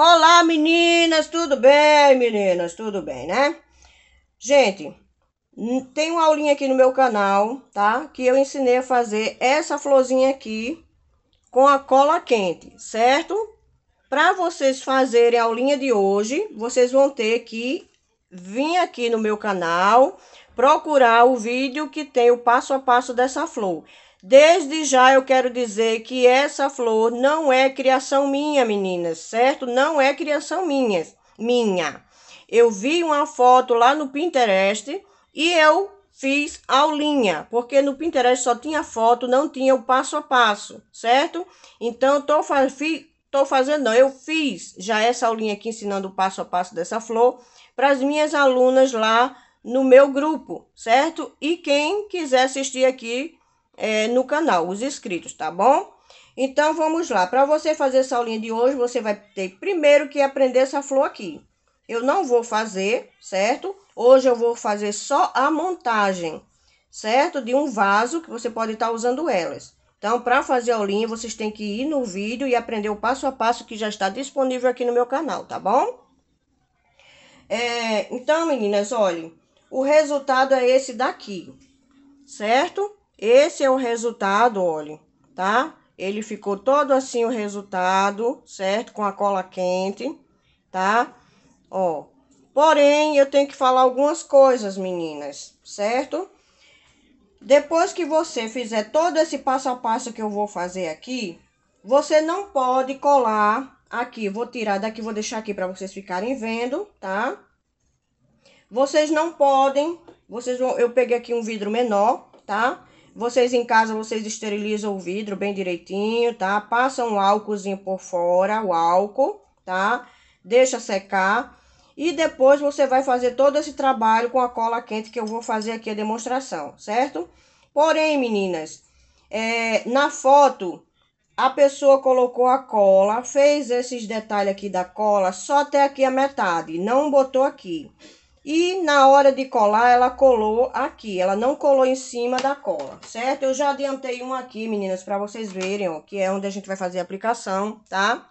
Olá, meninas, tudo bem, meninas? Tudo bem, né? Gente, tem uma aulinha aqui no meu canal, tá? Que eu ensinei a fazer essa florzinha aqui com a cola quente, certo? Para vocês fazerem a aulinha de hoje, vocês vão ter que vir aqui no meu canal, procurar o vídeo que tem o passo a passo dessa flor. Desde já eu quero dizer que essa flor não é criação minha, meninas, certo? Não é criação minha, minha. Eu vi uma foto lá no Pinterest e eu fiz aulinha, porque no Pinterest só tinha foto, não tinha o passo a passo, certo? Então tô fazendo, tô fazendo, não, eu fiz já essa aulinha aqui ensinando o passo a passo dessa flor para as minhas alunas lá no meu grupo, certo? E quem quiser assistir aqui é, no canal, os inscritos, tá bom? Então, vamos lá. Para você fazer essa aulinha de hoje, você vai ter primeiro que aprender essa flor aqui. Eu não vou fazer, certo? Hoje eu vou fazer só a montagem, certo? De um vaso que você pode estar tá usando elas. Então, para fazer a aulinha, vocês têm que ir no vídeo e aprender o passo a passo que já está disponível aqui no meu canal, tá bom? É, então, meninas, olhem, o resultado é esse daqui, certo? Esse é o resultado, olha, tá? Ele ficou todo assim o resultado, certo? Com a cola quente, tá? Ó. Porém, eu tenho que falar algumas coisas, meninas, certo? Depois que você fizer todo esse passo a passo que eu vou fazer aqui, você não pode colar aqui. Vou tirar daqui, vou deixar aqui para vocês ficarem vendo, tá? Vocês não podem, vocês vão, eu peguei aqui um vidro menor, tá? Vocês em casa, vocês esterilizam o vidro bem direitinho, tá? Passam um álcoolzinho por fora, o álcool, tá? Deixa secar. E depois você vai fazer todo esse trabalho com a cola quente que eu vou fazer aqui a demonstração, certo? Porém, meninas, é, na foto a pessoa colocou a cola, fez esses detalhes aqui da cola só até aqui a metade, não botou aqui. E na hora de colar, ela colou aqui, ela não colou em cima da cola, certo? Eu já adiantei um aqui, meninas, para vocês verem, ó, que é onde a gente vai fazer a aplicação, tá?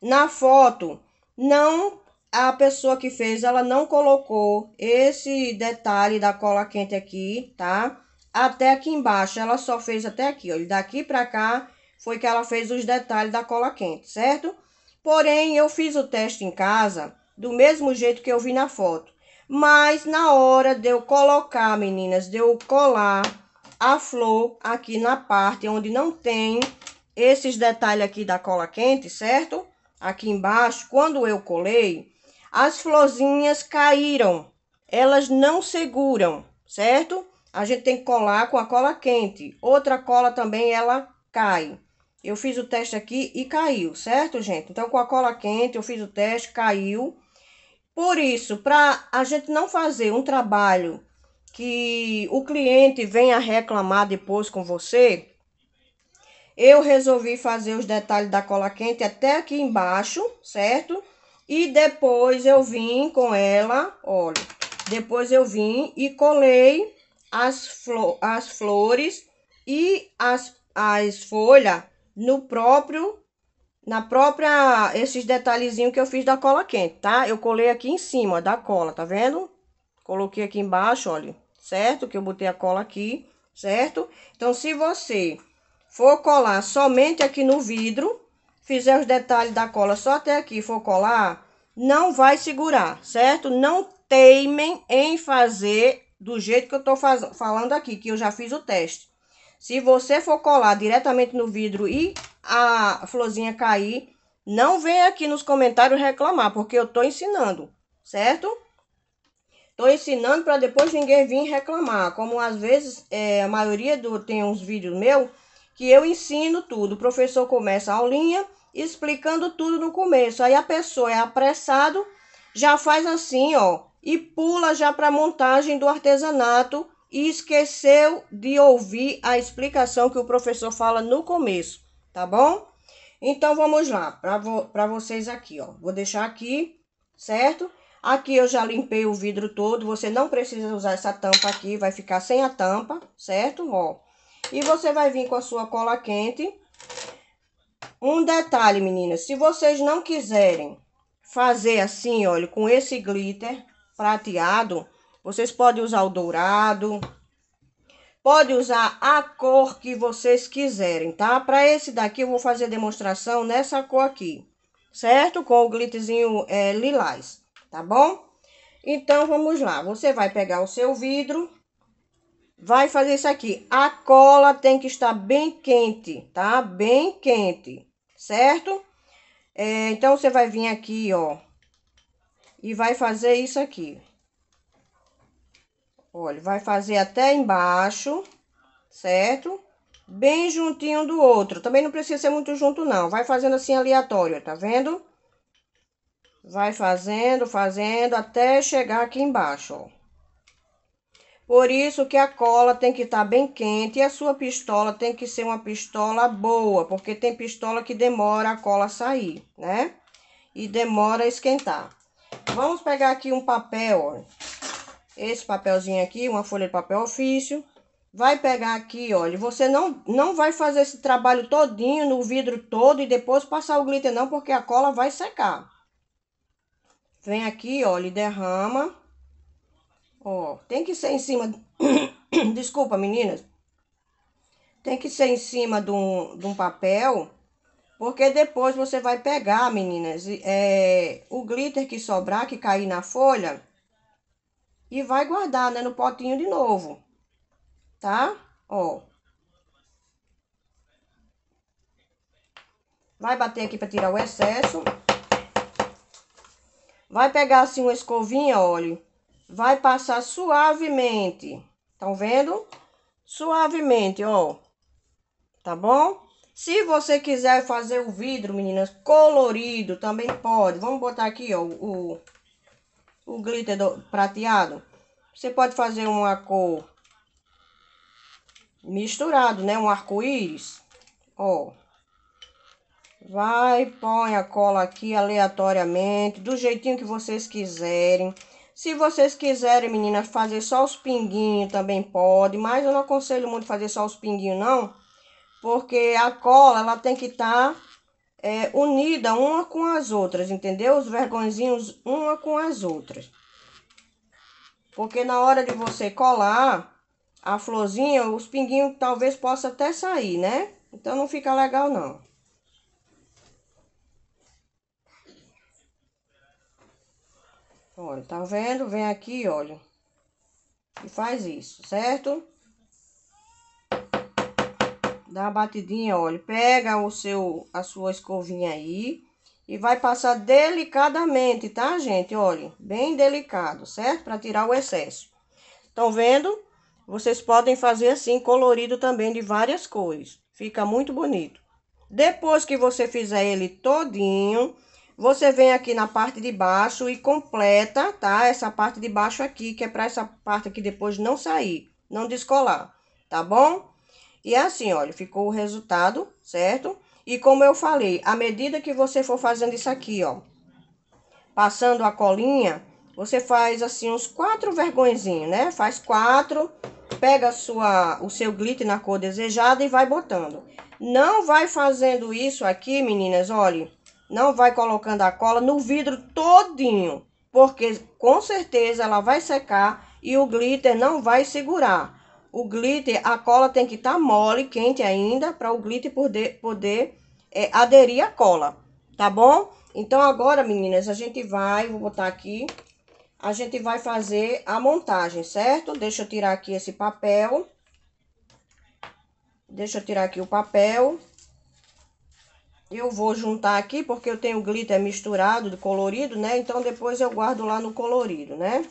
Na foto, não, a pessoa que fez, ela não colocou esse detalhe da cola quente aqui, tá? Até aqui embaixo, ela só fez até aqui, ó, daqui pra cá foi que ela fez os detalhes da cola quente, certo? Porém, eu fiz o teste em casa do mesmo jeito que eu vi na foto. Mas na hora de eu colocar, meninas, de eu colar a flor aqui na parte onde não tem esses detalhes aqui da cola quente, certo? Aqui embaixo, quando eu colei, as florzinhas caíram. Elas não seguram, certo? A gente tem que colar com a cola quente. Outra cola também, ela cai. Eu fiz o teste aqui e caiu, certo, gente? Então, com a cola quente, eu fiz o teste, caiu. Por isso, para a gente não fazer um trabalho que o cliente venha reclamar depois com você, eu resolvi fazer os detalhes da cola quente até aqui embaixo, certo? E depois eu vim com ela, olha, depois eu vim e colei as, flor, as flores e as, as folhas no próprio na própria, esses detalhezinhos que eu fiz da cola quente, tá? Eu colei aqui em cima da cola, tá vendo? Coloquei aqui embaixo, olha, certo? Que eu botei a cola aqui, certo? Então, se você for colar somente aqui no vidro, fizer os detalhes da cola só até aqui, for colar, não vai segurar, certo? Não teimem em fazer do jeito que eu tô faz... falando aqui, que eu já fiz o teste. Se você for colar diretamente no vidro e a florzinha cair, não vem aqui nos comentários reclamar, porque eu tô ensinando, certo? Tô ensinando para depois ninguém vir reclamar, como às vezes é, a maioria do tem uns vídeos meu que eu ensino tudo. O professor começa a aulinha explicando tudo no começo. Aí a pessoa é apressado, já faz assim, ó, e pula já para a montagem do artesanato e esqueceu de ouvir a explicação que o professor fala no começo tá bom? Então, vamos lá, para vo vocês aqui, ó. Vou deixar aqui, certo? Aqui eu já limpei o vidro todo, você não precisa usar essa tampa aqui, vai ficar sem a tampa, certo? Ó. E você vai vir com a sua cola quente. Um detalhe, meninas, se vocês não quiserem fazer assim, olha, com esse glitter prateado, vocês podem usar o dourado, Pode usar a cor que vocês quiserem, tá? Para esse daqui eu vou fazer demonstração nessa cor aqui, certo? Com o glitzinho é, lilás, tá bom? Então, vamos lá. Você vai pegar o seu vidro, vai fazer isso aqui. A cola tem que estar bem quente, tá? Bem quente, certo? É, então, você vai vir aqui, ó, e vai fazer isso aqui. Olha, vai fazer até embaixo, certo? Bem juntinho do outro. Também não precisa ser muito junto, não. Vai fazendo assim aleatório, tá vendo? Vai fazendo, fazendo, até chegar aqui embaixo, ó. Por isso que a cola tem que estar tá bem quente e a sua pistola tem que ser uma pistola boa, porque tem pistola que demora a cola sair, né? E demora a esquentar. Vamos pegar aqui um papel, ó esse papelzinho aqui, uma folha de papel ofício. Vai pegar aqui, olha, você não, não vai fazer esse trabalho todinho no vidro todo e depois passar o glitter não, porque a cola vai secar. Vem aqui, olha, e derrama. Ó, tem que ser em cima... Desculpa, meninas. Tem que ser em cima de um, de um papel, porque depois você vai pegar, meninas, é, o glitter que sobrar, que cair na folha e vai guardar, né, no potinho de novo. Tá? Ó. Vai bater aqui para tirar o excesso. Vai pegar assim uma escovinha, olha. Vai passar suavemente. Estão vendo? Suavemente, ó. Tá bom? Se você quiser fazer o vidro, meninas, colorido, também pode. Vamos botar aqui, ó, o o glitter é do, prateado. Você pode fazer uma cor misturado, né? Um arco-íris. Ó. Vai, põe a cola aqui aleatoriamente, do jeitinho que vocês quiserem. Se vocês quiserem, meninas, fazer só os pinguinhos também pode, mas eu não aconselho muito fazer só os pinguinhos, não. Porque a cola, ela tem que estar... Tá é, unida uma com as outras, entendeu? Os vergonzinhos uma com as outras. Porque na hora de você colar a florzinha, os pinguinhos talvez possa até sair, né? Então não fica legal não. Olha, tá vendo? Vem aqui, olha. E faz isso, certo? dá uma batidinha, olha. Pega o seu, a sua escovinha aí e vai passar delicadamente, tá, gente? Olha, bem delicado, certo? Para tirar o excesso. Estão vendo? Vocês podem fazer assim, colorido também de várias cores. Fica muito bonito. Depois que você fizer ele todinho, você vem aqui na parte de baixo e completa, tá? Essa parte de baixo aqui, que é para essa parte aqui depois não sair, não descolar, tá bom? E é assim, olha, ficou o resultado, certo? E como eu falei, à medida que você for fazendo isso aqui, ó, passando a colinha, você faz assim uns quatro vergonhinhos, né? Faz quatro, pega sua, o seu glitter na cor desejada e vai botando. Não vai fazendo isso aqui, meninas, olha, não vai colocando a cola no vidro todinho, porque com certeza ela vai secar e o glitter não vai segurar o glitter, a cola tem que estar tá mole, quente ainda, para o glitter poder, poder é, aderir à cola, tá bom? Então, agora, meninas, a gente vai, vou botar aqui, a gente vai fazer a montagem, certo? Deixa eu tirar aqui esse papel. Deixa eu tirar aqui o papel. Eu vou juntar aqui, porque eu tenho glitter misturado, colorido, né? Então, depois eu guardo lá no colorido, né?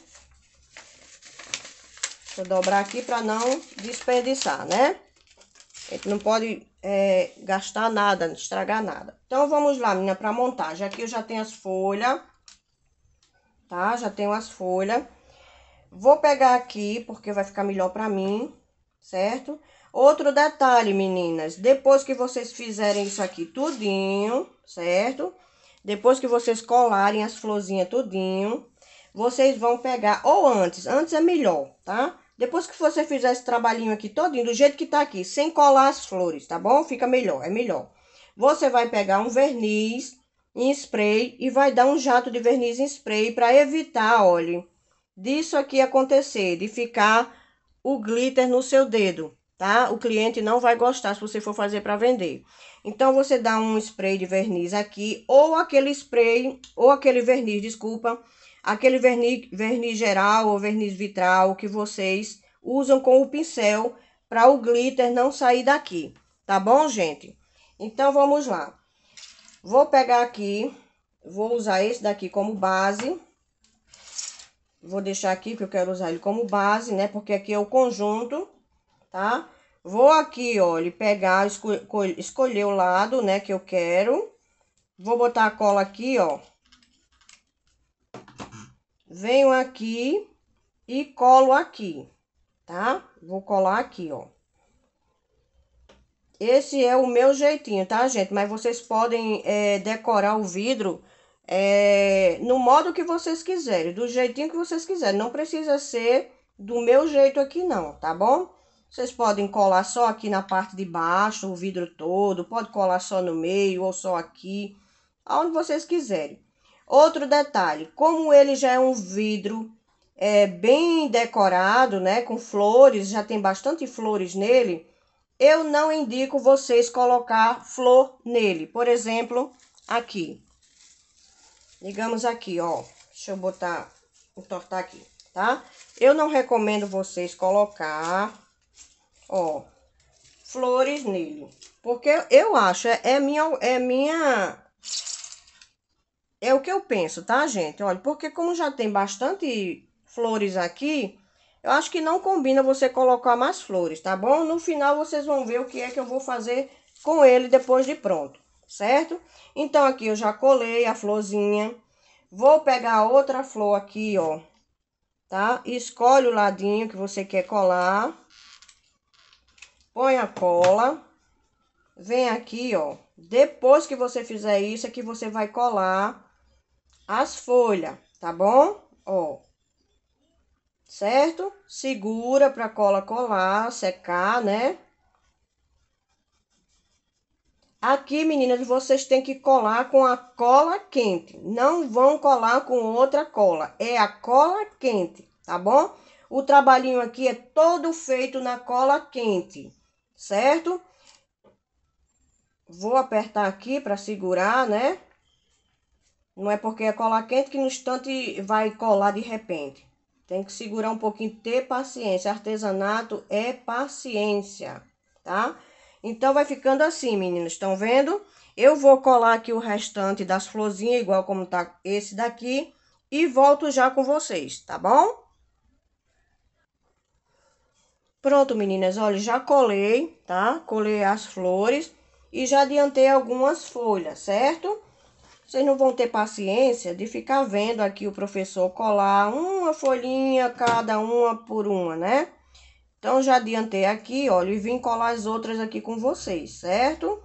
Vou dobrar aqui para não desperdiçar, né? A gente não pode é, gastar nada, estragar nada. Então, vamos lá, meninas, para montagem. Aqui eu já tenho as folhas, tá? Já tenho as folhas. Vou pegar aqui, porque vai ficar melhor para mim, certo? Outro detalhe, meninas, depois que vocês fizerem isso aqui tudinho, certo? Depois que vocês colarem as florzinhas tudinho, vocês vão pegar, ou antes, antes é melhor, tá? Tá? Depois que você fizer esse trabalhinho aqui todinho, do jeito que tá aqui, sem colar as flores, tá bom? Fica melhor, é melhor. Você vai pegar um verniz em spray e vai dar um jato de verniz em spray para evitar, olha, disso aqui acontecer, de ficar o glitter no seu dedo, tá? O cliente não vai gostar se você for fazer para vender. Então, você dá um spray de verniz aqui, ou aquele spray, ou aquele verniz, desculpa, aquele verniz, verniz geral ou verniz vitral que vocês usam com o pincel para o glitter não sair daqui, tá bom, gente? Então, vamos lá. Vou pegar aqui, vou usar esse daqui como base. Vou deixar aqui, porque eu quero usar ele como base, né? Porque aqui é o conjunto, tá? Vou aqui, olha, pegar, escolher o lado, né, que eu quero. Vou botar a cola aqui, ó venho aqui e colo aqui, tá? Vou colar aqui, ó. Esse é o meu jeitinho, tá, gente? Mas vocês podem é, decorar o vidro é, no modo que vocês quiserem, do jeitinho que vocês quiserem. Não precisa ser do meu jeito aqui não, tá bom? Vocês podem colar só aqui na parte de baixo, o vidro todo, pode colar só no meio ou só aqui, aonde vocês quiserem. Outro detalhe, como ele já é um vidro é, bem decorado, né, com flores, já tem bastante flores nele, eu não indico vocês colocar flor nele. Por exemplo, aqui. Digamos aqui, ó. Deixa eu botar, entortar aqui, tá? Eu não recomendo vocês colocar, ó, flores nele. Porque eu acho, é, é minha, é minha é o que eu penso, tá, gente? Olha, porque como já tem bastante flores aqui, eu acho que não combina você colocar mais flores, tá bom? No final vocês vão ver o que é que eu vou fazer com ele depois de pronto, certo? Então aqui eu já colei a florzinha. Vou pegar outra flor aqui, ó, tá? Escolhe o ladinho que você quer colar. Põe a cola. Vem aqui, ó. Depois que você fizer isso, é que você vai colar as folhas, tá bom? Ó. Certo? Segura pra cola colar, secar, né? Aqui, meninas, vocês têm que colar com a cola quente. Não vão colar com outra cola. É a cola quente, tá bom? O trabalhinho aqui é todo feito na cola quente, certo? Vou apertar aqui para segurar, né? Não é porque é cola quente que no instante vai colar de repente. Tem que segurar um pouquinho, ter paciência. Artesanato é paciência, tá? Então vai ficando assim, meninos, estão vendo? Eu vou colar aqui o restante das florzinhas, igual como tá esse daqui, e volto já com vocês, tá bom? Pronto, meninas, olha, já colei, tá? Colei as flores e já adiantei algumas folhas, certo? Vocês não vão ter paciência de ficar vendo aqui o professor colar uma folhinha cada uma por uma, né? Então, já adiantei aqui, olha, e vim colar as outras aqui com vocês, certo?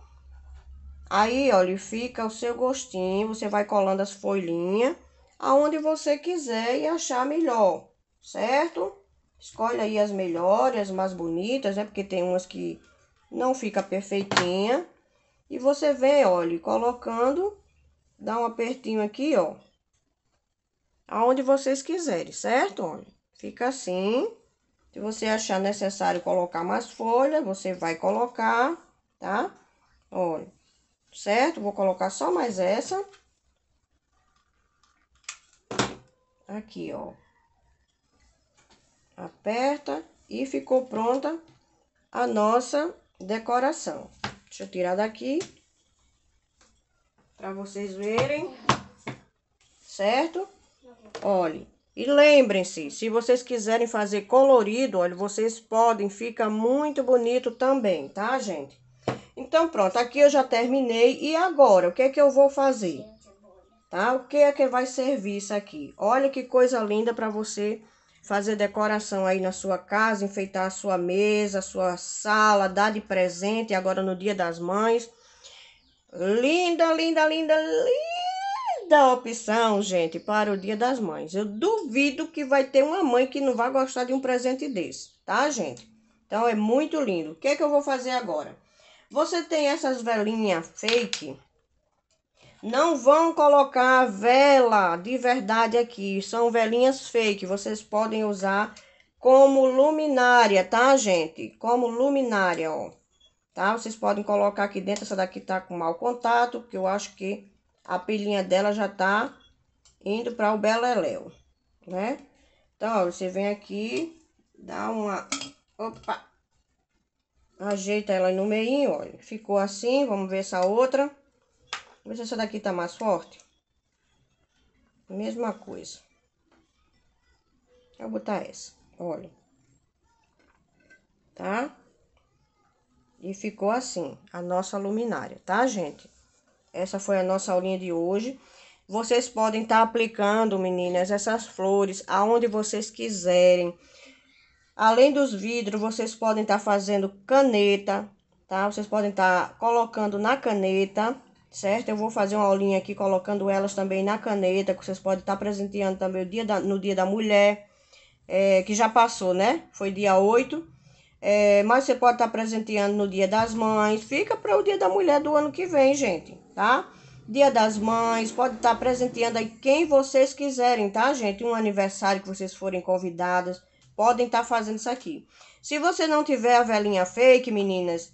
Aí, olha, fica o seu gostinho, você vai colando as folhinhas aonde você quiser e achar melhor, certo? Escolhe aí as melhores, as mais bonitas, né? Porque tem umas que não fica perfeitinha. E você vem, olha, colocando Dá um apertinho aqui, ó. Aonde vocês quiserem, certo? Olha, fica assim. Se você achar necessário colocar mais folha, você vai colocar, tá? Olha, certo? Vou colocar só mais essa. Aqui, ó. Aperta e ficou pronta a nossa decoração. Deixa eu tirar daqui para vocês verem, certo? Olhe. E lembrem-se, se vocês quiserem fazer colorido, olha, vocês podem, fica muito bonito também, tá, gente? Então, pronto, aqui eu já terminei. E agora, o que é que eu vou fazer? Tá? O que é que vai servir isso aqui? Olha que coisa linda para você fazer decoração aí na sua casa, enfeitar a sua mesa, a sua sala, dar de presente agora no Dia das Mães. Linda, linda, linda, linda opção, gente, para o Dia das Mães. Eu duvido que vai ter uma mãe que não vai gostar de um presente desse, tá, gente? Então é muito lindo. O que é que eu vou fazer agora? Você tem essas velinhas fake. Não vão colocar vela de verdade aqui. São velinhas fake. Vocês podem usar como luminária, tá, gente? Como luminária, ó tá? Vocês podem colocar aqui dentro, essa daqui tá com mau contato, porque eu acho que a pilhinha dela já tá indo para o beleléu, né? Então, ó, você vem aqui, dá uma... Opa! Ajeita ela no meio, olha. Ficou assim, vamos ver essa outra. Vamos ver se essa daqui tá mais forte. Mesma coisa. vou botar essa, olha. Tá? E ficou assim a nossa luminária, tá, gente? Essa foi a nossa aulinha de hoje. Vocês podem estar tá aplicando, meninas, essas flores aonde vocês quiserem. Além dos vidros, vocês podem estar tá fazendo caneta, tá? Vocês podem estar tá colocando na caneta, certo? Eu vou fazer uma aulinha aqui colocando elas também na caneta, que vocês podem estar tá presenteando também o dia da, no Dia da Mulher, é, que já passou, né? Foi dia 8 é, mas você pode estar tá presenteando no Dia das Mães. Fica para o Dia da Mulher do ano que vem, gente, tá? Dia das Mães, pode estar tá presenteando aí quem vocês quiserem, tá, gente? Um aniversário que vocês forem convidadas, podem estar tá fazendo isso aqui. Se você não tiver a velhinha fake, meninas,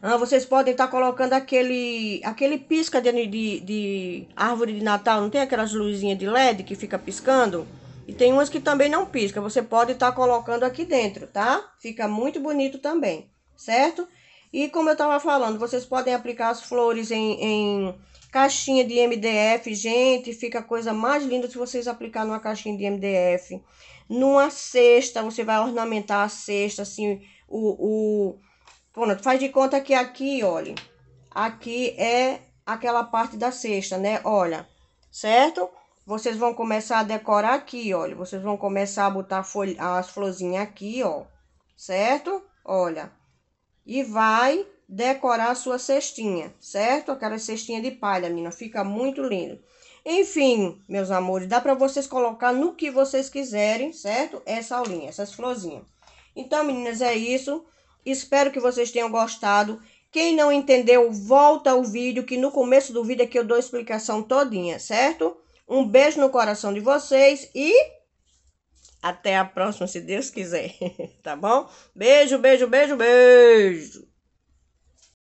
ah, vocês podem estar colocando aquele, aquele pisca de, de, de árvore de Natal, não tem aquelas luzinhas de LED que fica piscando? E tem umas que também não pisca, você pode estar tá colocando aqui dentro, tá? Fica muito bonito também, certo? E como eu estava falando, vocês podem aplicar as flores em, em caixinha de MDF, gente, fica a coisa mais linda se vocês aplicar numa caixinha de MDF. Numa cesta, você vai ornamentar a cesta, assim, o... o... Pronto, faz de conta que aqui, olha, aqui é aquela parte da cesta, né? Olha, certo? vocês vão começar a decorar aqui, olha. Vocês vão começar a botar folha, as florzinhas aqui, ó. Certo? Olha. E vai decorar a sua cestinha, certo? Aquela cestinha de palha, menina. Fica muito lindo. Enfim, meus amores, dá para vocês colocar no que vocês quiserem, certo? Essa aulinha, essas florzinhas. Então, meninas, é isso. Espero que vocês tenham gostado. Quem não entendeu, volta ao vídeo, que no começo do vídeo é que eu dou a explicação todinha, Certo? Um beijo no coração de vocês e até a próxima, se Deus quiser. tá bom? Beijo, beijo, beijo, beijo.